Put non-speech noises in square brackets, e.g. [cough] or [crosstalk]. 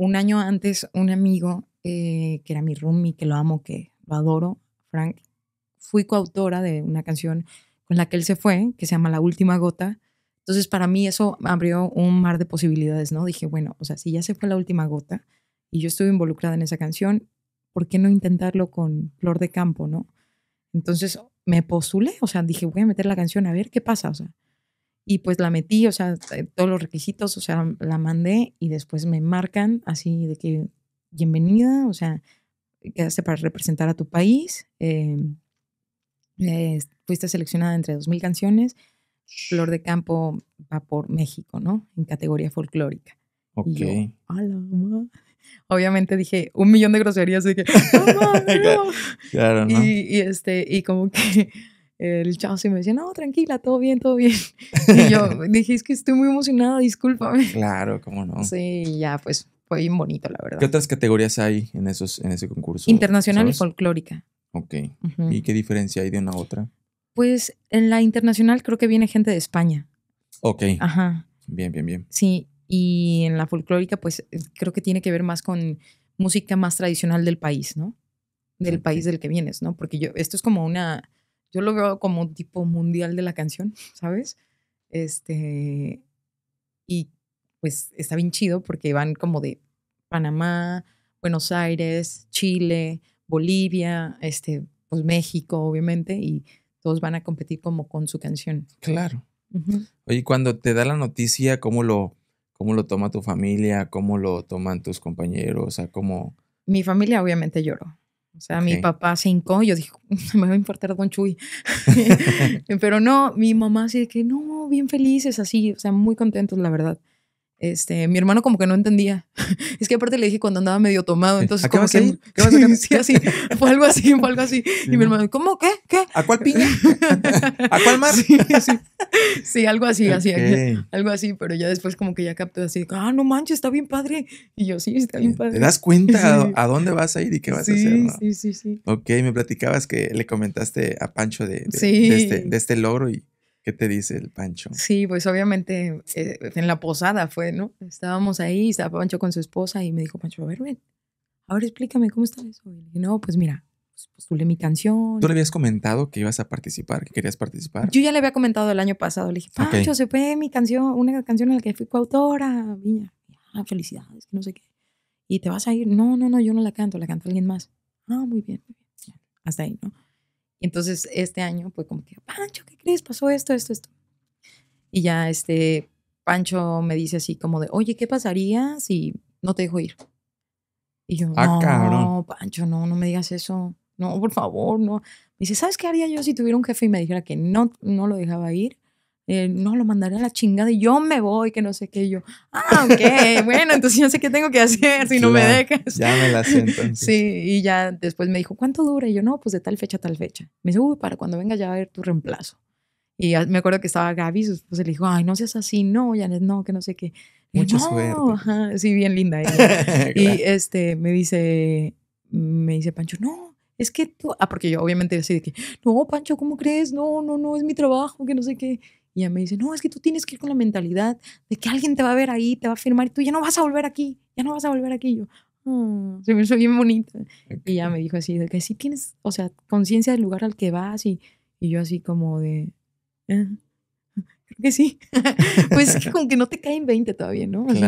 un año antes, un amigo, eh, que era mi roomie, que lo amo, que lo adoro, Frank, fui coautora de una canción con la que él se fue, que se llama La Última Gota. Entonces, para mí eso abrió un mar de posibilidades, ¿no? Dije, bueno, o sea, si ya se fue La Última Gota y yo estuve involucrada en esa canción, ¿por qué no intentarlo con Flor de Campo, ¿no? Entonces, me postulé, o sea, dije, voy a meter la canción a ver qué pasa, o sea. Y pues la metí, o sea, eh, todos los requisitos, o sea, la mandé y después me marcan así de que bienvenida, o sea, quedaste para representar a tu país, eh, eh, fuiste seleccionada entre 2.000 canciones, Flor de Campo va por México, ¿no? En categoría folclórica. Ok. Obviamente dije un millón de groserías, dije, que [laughs] claro, ¿no? y, este, y como que el se me decía, no, tranquila, todo bien, todo bien. [laughs] Y yo [laughs] dije, es que estoy muy emocionada, discúlpame. Claro, cómo no. Sí, ya, pues fue bien bonito, la verdad. ¿Qué otras categorías hay en, esos, en ese concurso? Internacional y folclórica. Ok. ¿Y qué diferencia hay de una a otra? Pues en la internacional creo que viene gente de España. Ok. Ajá. Bien, bien, bien. Sí, y en la folclórica, pues creo que tiene que ver más con música más tradicional del país, ¿no? Del país del que vienes, ¿no? Porque yo, esto es como una yo lo veo como un tipo mundial de la canción, ¿sabes? Este, y pues está bien chido porque van como de Panamá, Buenos Aires, Chile, Bolivia, este, pues México, obviamente, y todos van a competir como con su canción. Claro. Oye, cuando te da la noticia, ¿cómo lo, cómo lo toma tu familia? ¿Cómo lo toman tus compañeros? O sea, como Mi familia obviamente lloró. O sea, mi papá se hincó y yo dije, [laughs] me va a importar Don Chuy. [laughs] [laughs] Pero no, mi mamá sí de que, no, bien felices, así, o sea, muy contentos, la verdad. Este, mi hermano como que no entendía. es que aparte le dije cuando andaba medio tomado, entonces ¿A qué como que, ¿Qué así, fue algo así, fue algo así. Y mi hermano, ¿cómo qué? ¿Qué? ¿A cuál piña? ¿A cuál mar? Sí, sí. [laughs] sí, algo así, así, [laughs] algo así, pero ya después como que ya captó así, ah, no manches, está bien padre. Y yo, sí, está bien padre. ¿Te das cuenta [laughs] a, dónde vas a ir y qué vas a hacer? Sí, sí, sí. Ok, me platicabas que le comentaste a Pancho de, de, este, este, logro y... ¿Qué te dice el Pancho? Sí, pues obviamente eh, en la posada fue, ¿no? Estábamos ahí, estaba Pancho con su esposa y me dijo, Pancho, a ver, ven, ahora explícame cómo está eso. Y no, pues mira, pues, postulé pues, mi canción. Tú le habías comentado que ibas a participar, que querías participar. Yo ya le había comentado el año pasado, le dije, Pancho, se fue mi canción, una canción en la que fui coautora, viña, ah, felicidades, que no sé qué. Y te vas a ir, no, no, no, yo no la canto, la canta alguien más. Ah, muy bien, muy bien. Hasta ahí, ¿no? Y entonces este año fue como que, Pancho, ¿qué crees? Pasó esto, esto, esto. Y ya este Pancho me dice así como de, oye, ¿qué pasaría si no te dejo ir? Y yo, ah, no, Pancho, no, no me digas eso no, por favor, no. Me dice, ¿sabes qué haría yo si tuviera un jefe y me dijera que no, no lo dejaba ir? Eh, no, lo mandaría a la chingada y yo me voy, que no sé qué. Y yo, ah, ok, [laughs] bueno, entonces yo sé qué tengo que hacer si no me dejas. Ya me la siento. [laughs] Sí, y ya después me dijo, ¿cuánto dura? Y yo, no, pues de tal fecha a tal fecha. Me dice, uy, para cuando venga ya va a haber tu reemplazo. Y me acuerdo que estaba Gaby, su esposa le dijo, ay, no seas así, no, Janet, no, que no sé qué. Mucha no, Sí, bien linda ella. [laughs] y este, me dice, me dice Pancho, no, es que tú, ah, porque yo obviamente así de que, no, Pancho, ¿cómo crees? No, no, no, es mi trabajo, que no sé qué. Y ella me dice, no, es que tú tienes que ir con la mentalidad de que alguien te va a ver ahí, te va a firmar y tú ya no vas a volver aquí, ya no vas a volver aquí. yo, ah, se me hizo bien bonita. Y ya me dijo así, de que sí tienes, o sea, conciencia del lugar al que vas y, y yo así como de, ah, creo que sí. [laughs] pues es que [laughs] como que no te caen 20 todavía, ¿no? Claro.